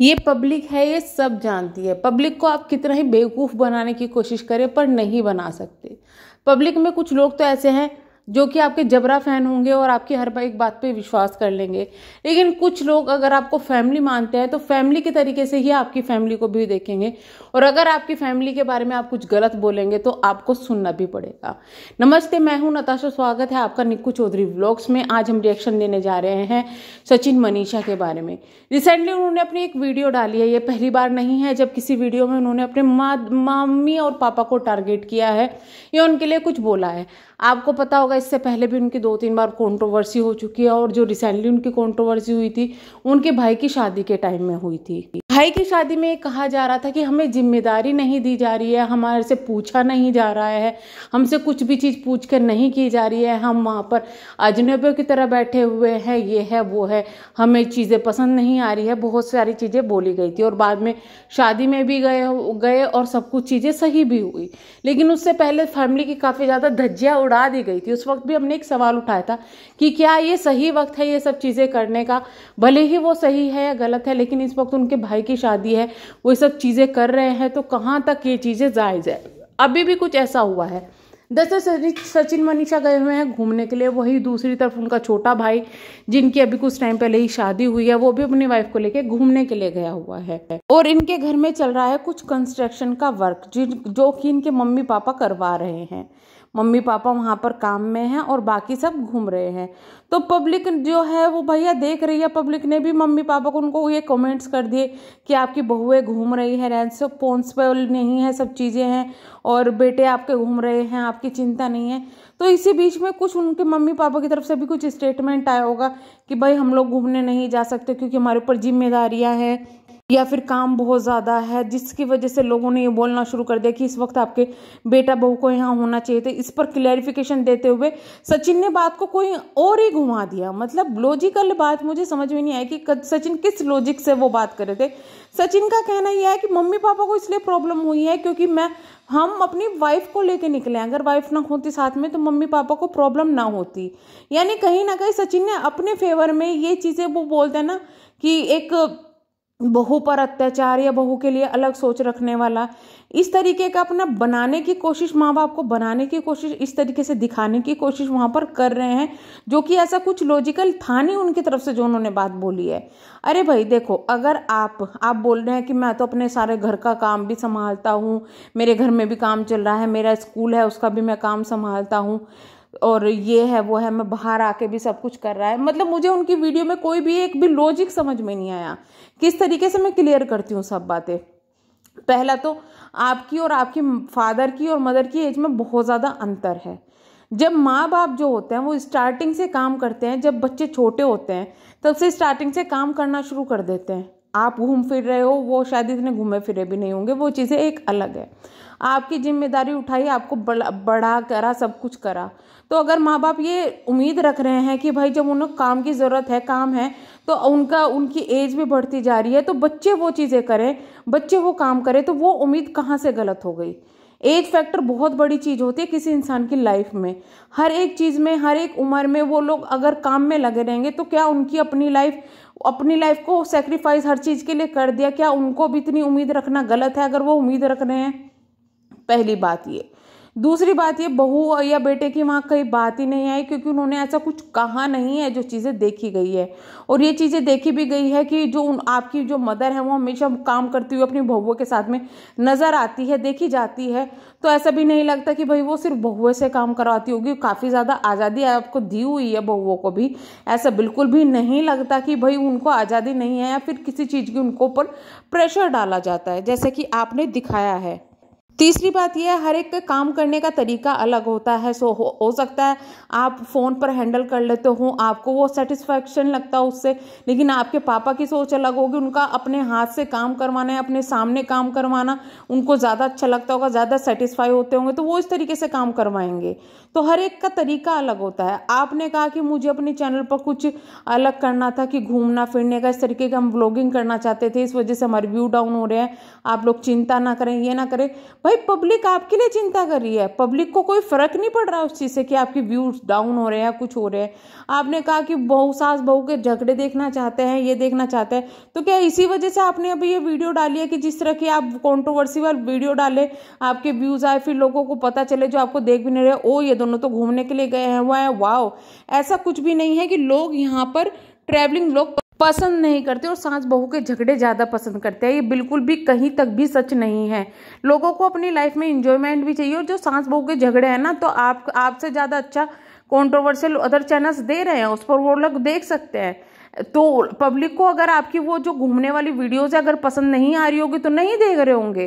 ये पब्लिक है ये सब जानती है पब्लिक को आप कितना ही बेवकूफ़ बनाने की कोशिश करें पर नहीं बना सकते पब्लिक में कुछ लोग तो ऐसे हैं जो कि आपके जबरा फैन होंगे और आपकी हर एक बात पे विश्वास कर लेंगे लेकिन कुछ लोग अगर आपको फैमिली मानते हैं तो फैमिली के तरीके से ही आपकी फैमिली को भी देखेंगे और अगर आपकी फैमिली के बारे में आप कुछ गलत बोलेंगे तो आपको सुनना भी पड़ेगा नमस्ते मैं हूं नताशा स्वागत है आपका निक्कू चौधरी ब्लॉग्स में आज हम रिएक्शन देने जा रहे हैं सचिन मनीषा के बारे में रिसेंटली उन्होंने अपनी एक वीडियो डाली है ये पहली बार नहीं है जब किसी वीडियो में उन्होंने अपने मम्मी और पापा को टारगेट किया है या उनके लिए कुछ बोला है आपको पता होगा इससे पहले भी उनकी दो तीन बार कंट्रोवर्सी हो चुकी है और जो रिसेंटली उनकी कंट्रोवर्सी हुई थी उनके भाई की शादी के टाइम में हुई थी भाई की शादी में कहा जा रहा था कि हमें जिम्मेदारी नहीं दी जा रही है हमारे से पूछा नहीं जा रहा है हमसे कुछ भी चीज़ पूछ कर नहीं की जा रही है हम वहाँ पर अजनबियों की तरह बैठे हुए हैं ये है वो है हमें चीज़ें पसंद नहीं आ रही है बहुत सारी चीज़ें बोली गई थी और बाद में शादी में भी गए गए और सब कुछ चीज़ें सही भी हुई लेकिन उससे पहले फैमिली की काफ़ी ज़्यादा धज्जिया उड़ा दी गई थी उस वक्त भी हमने एक सवाल उठाया था कि क्या ये सही वक्त है ये सब चीज़ें करने का भले ही वो सही है या गलत है लेकिन इस वक्त उनके भाई की शादी है वो ये सब चीज़ें कर रहे हैं तो कहाँ तक ये चीज़ें जायज़ है अभी भी कुछ ऐसा हुआ है दरअसल सचिन मनीषा गए हुए हैं घूमने के लिए वही दूसरी तरफ उनका छोटा भाई जिनकी अभी कुछ टाइम पहले ही शादी हुई है वो भी अपनी वाइफ को लेके घूमने के लिए गया हुआ है और इनके घर में चल रहा है कुछ कंस्ट्रक्शन का वर्क जो कि इनके मम्मी पापा करवा रहे हैं मम्मी पापा वहाँ पर काम में हैं और बाकी सब घूम रहे हैं तो पब्लिक जो है वो भैया देख रही है पब्लिक ने भी मम्मी पापा को उनको ये कमेंट्स कर दिए कि आपकी बहुएँ घूम रही है पर नहीं है सब चीज़ें हैं और बेटे आपके घूम रहे हैं आपकी चिंता नहीं है तो इसी बीच में कुछ उनके मम्मी पापा की तरफ से भी कुछ स्टेटमेंट आया होगा कि भाई हम लोग घूमने नहीं जा सकते क्योंकि हमारे ऊपर जिम्मेदारियाँ हैं या फिर काम बहुत ज़्यादा है जिसकी वजह से लोगों ने ये बोलना शुरू कर दिया कि इस वक्त आपके बेटा बहू को यहाँ होना चाहिए था तो इस पर क्लैरिफिकेशन देते हुए सचिन ने बात को कोई और ही घुमा दिया मतलब लॉजिकल बात मुझे समझ में नहीं आई कि सचिन किस लॉजिक से वो बात कर रहे थे सचिन का कहना यह है कि मम्मी पापा को इसलिए प्रॉब्लम हुई है क्योंकि मैं हम अपनी वाइफ को लेके निकले अगर वाइफ ना होती साथ में तो मम्मी पापा को प्रॉब्लम ना होती यानी कहीं ना कहीं सचिन ने अपने फेवर में ये चीज़ें वो बोलते हैं ना कि एक बहू पर अत्याचार या बहू के लिए अलग सोच रखने वाला इस तरीके का अपना बनाने की कोशिश माँ बाप को बनाने की कोशिश इस तरीके से दिखाने की कोशिश वहाँ पर कर रहे हैं जो कि ऐसा कुछ लॉजिकल था नहीं उनकी तरफ से जो उन्होंने बात बोली है अरे भाई देखो अगर आप आप बोल रहे हैं कि मैं तो अपने सारे घर का काम भी संभालता हूँ मेरे घर में भी काम चल रहा है मेरा स्कूल है उसका भी मैं काम संभालता हूँ और ये है वो है मैं बाहर आके भी सब कुछ कर रहा है मतलब मुझे उनकी वीडियो में कोई भी एक भी लॉजिक समझ में नहीं आया किस तरीके से मैं क्लियर करती हूँ सब बातें पहला तो आपकी और आपके फादर की और मदर की एज में बहुत ज़्यादा अंतर है जब माँ बाप जो होते हैं वो स्टार्टिंग से काम करते हैं जब बच्चे छोटे होते हैं तब से स्टार्टिंग से काम करना शुरू कर देते हैं आप घूम फिर रहे हो वो शायद इतने घूमे फिरे भी नहीं होंगे वो चीज़ें एक अलग है आपकी जिम्मेदारी उठाई आपको बड़ा करा सब कुछ करा तो अगर माँ बाप ये उम्मीद रख रहे हैं कि भाई जब उन्हें काम की ज़रूरत है काम है तो उनका उनकी एज भी बढ़ती जा रही है तो बच्चे वो चीज़ें करें बच्चे वो काम करें तो वो उम्मीद कहाँ से गलत हो गई एज फैक्टर बहुत बड़ी चीज़ होती है किसी इंसान की लाइफ में हर एक चीज़ में हर एक उम्र में वो लोग अगर काम में लगे रहेंगे तो क्या उनकी अपनी लाइफ अपनी लाइफ को सेक्रीफाइस हर चीज़ के लिए कर दिया क्या उनको भी इतनी उम्मीद रखना गलत है अगर वो उम्मीद रख रहे हैं पहली बात ये दूसरी बात ये बहू या बेटे की वहाँ कहीं बात ही नहीं आई क्योंकि उन्होंने ऐसा कुछ कहा नहीं है जो चीज़ें देखी गई है और ये चीज़ें देखी भी गई है कि जो उन आपकी जो मदर है वो हमेशा काम करती हुई अपनी बहुओं के साथ में नज़र आती है देखी जाती है तो ऐसा भी नहीं लगता कि भाई वो सिर्फ बहुए से काम करवाती होगी काफ़ी ज़्यादा आज़ादी आपको दी हुई है बहुओं को भी ऐसा बिल्कुल भी नहीं लगता कि भाई उनको आज़ादी नहीं है या फिर किसी चीज़ की उनको ऊपर प्रेशर डाला जाता है जैसे कि आपने दिखाया है तीसरी बात यह है हर एक काम करने का तरीका अलग होता है सो हो, हो सकता है आप फ़ोन पर हैंडल कर लेते हो आपको वो सेटिस्फैक्शन लगता है उससे लेकिन आपके पापा की सोच अलग होगी उनका अपने हाथ से काम करवाना है अपने सामने काम करवाना उनको ज़्यादा अच्छा लगता होगा ज़्यादा सेटिस्फाई होते होंगे तो वो इस तरीके से काम करवाएंगे तो हर एक का तरीका अलग होता है आपने कहा कि मुझे अपने चैनल पर कुछ अलग करना था कि घूमना फिरने का इस तरीके का हम ब्लॉगिंग करना चाहते थे इस वजह से हमारे व्यू डाउन हो रहे हैं आप लोग चिंता ना करें ये ना करें भाई पब्लिक आपके लिए चिंता कर रही है पब्लिक को कोई फर्क नहीं पड़ रहा उस चीज़ से कि आपके व्यूज डाउन हो रहे हैं कुछ हो रहे हैं आपने कहा कि बहू सास बहू के झगड़े देखना चाहते हैं ये देखना चाहते हैं तो क्या इसी वजह से आपने अभी ये वीडियो डाली है कि जिस तरह की आप कॉन्ट्रोवर्सी वाल वीडियो डाले आपके व्यूज आए फिर लोगों को पता चले जो आपको देख भी नहीं रहे ओ ये दोनों तो घूमने के लिए गए हैं वह वाह ऐसा कुछ भी नहीं है कि लोग यहाँ पर ट्रैवलिंग लोग पसंद नहीं करते और सास बहू के झगड़े ज़्यादा पसंद करते हैं ये बिल्कुल भी कहीं तक भी सच नहीं है लोगों को अपनी लाइफ में इंजॉयमेंट भी चाहिए और जो सास बहू के झगड़े हैं ना तो आप आपसे ज़्यादा अच्छा कॉन्ट्रोवर्शियल अदर चैनल्स दे रहे हैं उस पर वो लोग देख सकते हैं तो पब्लिक को अगर आपकी वो जो घूमने वाली वीडियोज़ है अगर पसंद नहीं आ रही होगी तो नहीं देख रहे होंगे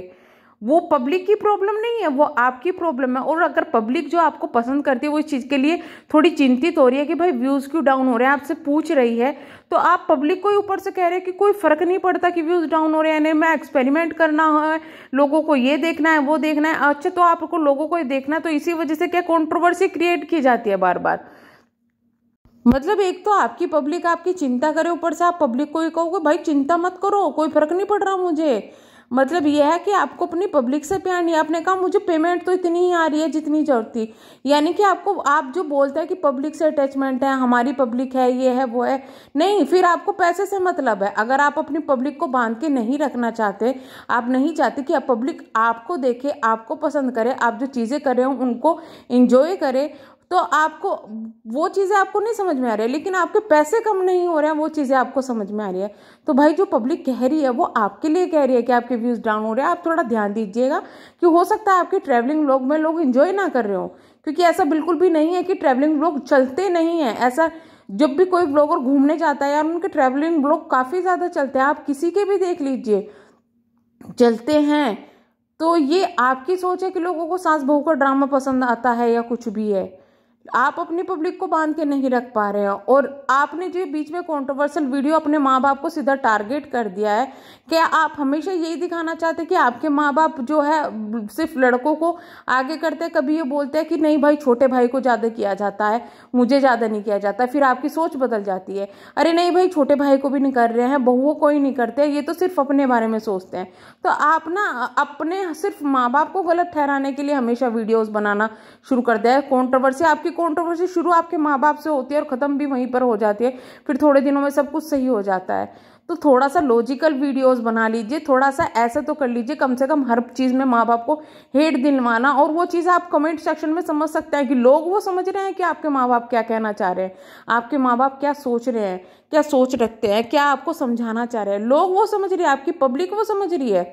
वो पब्लिक की प्रॉब्लम नहीं है वो आपकी प्रॉब्लम है और अगर पब्लिक जो आपको पसंद करती है वो इस चीज़ के लिए थोड़ी चिंतित हो रही है कि भाई व्यूज़ क्यों डाउन हो रहे हैं आपसे पूछ रही है तो आप पब्लिक को ही ऊपर से कह रहे हैं कि कोई फ़र्क नहीं पड़ता कि व्यूज़ डाउन हो रहे हैं मैं एक्सपेरिमेंट करना है लोगों को ये देखना है वो देखना है अच्छा तो आपको लोगों को ये देखना है तो इसी वजह से क्या कॉन्ट्रोवर्सी क्रिएट की जाती है बार बार मतलब एक तो आपकी पब्लिक आपकी चिंता करे ऊपर से आप पब्लिक को ही कहोगे भाई चिंता मत करो कोई फ़र्क नहीं पड़ रहा मुझे मतलब यह है कि आपको अपनी पब्लिक से प्यार नहीं आपने कहा मुझे पेमेंट तो इतनी ही आ रही है जितनी जरूरत थी यानी कि आपको आप जो बोलते हैं कि पब्लिक से अटैचमेंट है हमारी पब्लिक है ये है वो है नहीं फिर आपको पैसे से मतलब है अगर आप अपनी पब्लिक को बांध के नहीं रखना चाहते आप नहीं चाहते कि आप पब्लिक आपको देखे आपको पसंद करे आप जो चीज़ें कर रहे हो उनको इंजॉय करे तो आपको वो चीज़ें आपको नहीं समझ में आ रही है लेकिन आपके पैसे कम नहीं हो रहे हैं वो चीज़ें आपको समझ में आ रही है तो भाई जो पब्लिक कह रही है वो आपके लिए कह रही है कि आपके व्यूज़ डाउन हो रहे हैं आप थोड़ा ध्यान दीजिएगा कि हो सकता है आपके ट्रैवलिंग लोग में लोग इन्जॉय ना कर रहे हो क्योंकि ऐसा बिल्कुल भी नहीं है कि ट्रैवलिंग ब्लॉग चलते नहीं हैं ऐसा जब भी कोई ब्लॉगर घूमने जाता है यार उनके ट्रैवलिंग ब्लॉग काफ़ी ज़्यादा चलते हैं आप किसी के भी देख लीजिए चलते हैं तो ये आपकी सोच है कि लोगों को सांस बहू का ड्रामा पसंद आता है या कुछ भी है आप अपनी पब्लिक को बांध के नहीं रख पा रहे हो और आपने जो बीच में कॉन्ट्रोवर्सल वीडियो अपने माँ बाप को सीधा टारगेट कर दिया है क्या आप हमेशा यही दिखाना चाहते कि आपके माँ बाप जो है सिर्फ लड़कों को आगे करते हैं कभी ये बोलते हैं कि नहीं भाई छोटे भाई को ज़्यादा किया जाता है मुझे ज़्यादा नहीं किया जाता फिर आपकी सोच बदल जाती है अरे नहीं भाई छोटे भाई को भी नहीं कर रहे हैं बहुओं को ही नहीं करते ये तो सिर्फ अपने बारे में सोचते हैं तो आप ना अपने सिर्फ माँ बाप को गलत ठहराने के लिए हमेशा वीडियोज़ बनाना शुरू कर दिया है कॉन्ट्रोवर्सी आपकी कॉन्ट्रोवर्सी शुरू आपके माँ बाप से होती है और ख़त्म भी वहीं पर हो जाती है फिर थोड़े दिनों में सब कुछ सही हो जाता है तो थोड़ा सा लॉजिकल वीडियोस बना लीजिए थोड़ा सा ऐसा तो कर लीजिए कम से कम हर चीज़ में माँ बाप को हेट दिलवाना और वो चीज़ आप कमेंट सेक्शन में समझ सकते हैं कि लोग वो समझ रहे हैं कि आपके माँ बाप क्या कहना चाह रहे हैं आपके माँ बाप क्या सोच रहे हैं क्या सोच रखते हैं क्या आपको समझाना चाह रहे हैं लोग वो समझ रही है आपकी पब्लिक वो समझ रही है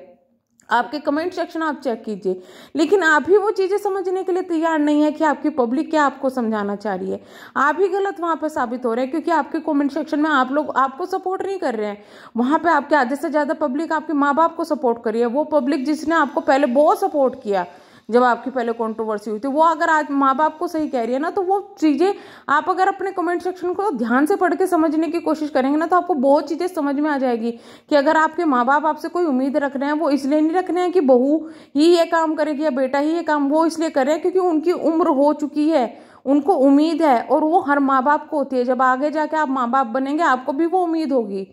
आपके कमेंट सेक्शन आप चेक कीजिए लेकिन आप ही वो चीज़ें समझने के लिए तैयार नहीं है कि आपकी पब्लिक क्या आपको समझाना चाह रही है आप ही गलत वहाँ पर साबित हो रहे हैं क्योंकि आपके कमेंट सेक्शन में आप लोग आपको सपोर्ट नहीं कर रहे हैं वहाँ पर आपके आधे से ज़्यादा पब्लिक आपके माँ बाप को सपोर्ट कर रही है वो पब्लिक जिसने आपको पहले बहुत सपोर्ट किया जब आपकी पहले कंट्रोवर्सी हुई थी वो अगर आज माँ बाप को सही कह रही है ना तो वो चीज़ें आप अगर अपने कमेंट सेक्शन को ध्यान से पढ़ के समझने की कोशिश करेंगे ना तो आपको बहुत चीज़ें समझ में आ जाएगी कि अगर आपके माँ बाप आपसे कोई उम्मीद रख रहे हैं वो इसलिए नहीं रख रहे हैं कि बहू ही ये काम करेगी या बेटा ही ये काम वो इसलिए कर रहे हैं क्योंकि उनकी उम्र हो चुकी है उनको उम्मीद है और वो हर माँ बाप को होती है जब आगे जाके आप माँ बाप बनेंगे आपको भी वो उम्मीद होगी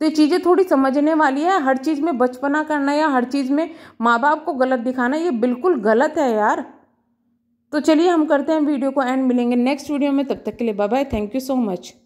तो ये चीज़ें थोड़ी समझने वाली है हर चीज़ में बचपना करना या हर चीज़ में माँ बाप को गलत दिखाना ये बिल्कुल गलत है यार तो चलिए हम करते हैं वीडियो को एंड मिलेंगे नेक्स्ट वीडियो में तब तक के लिए bye bye thank you so much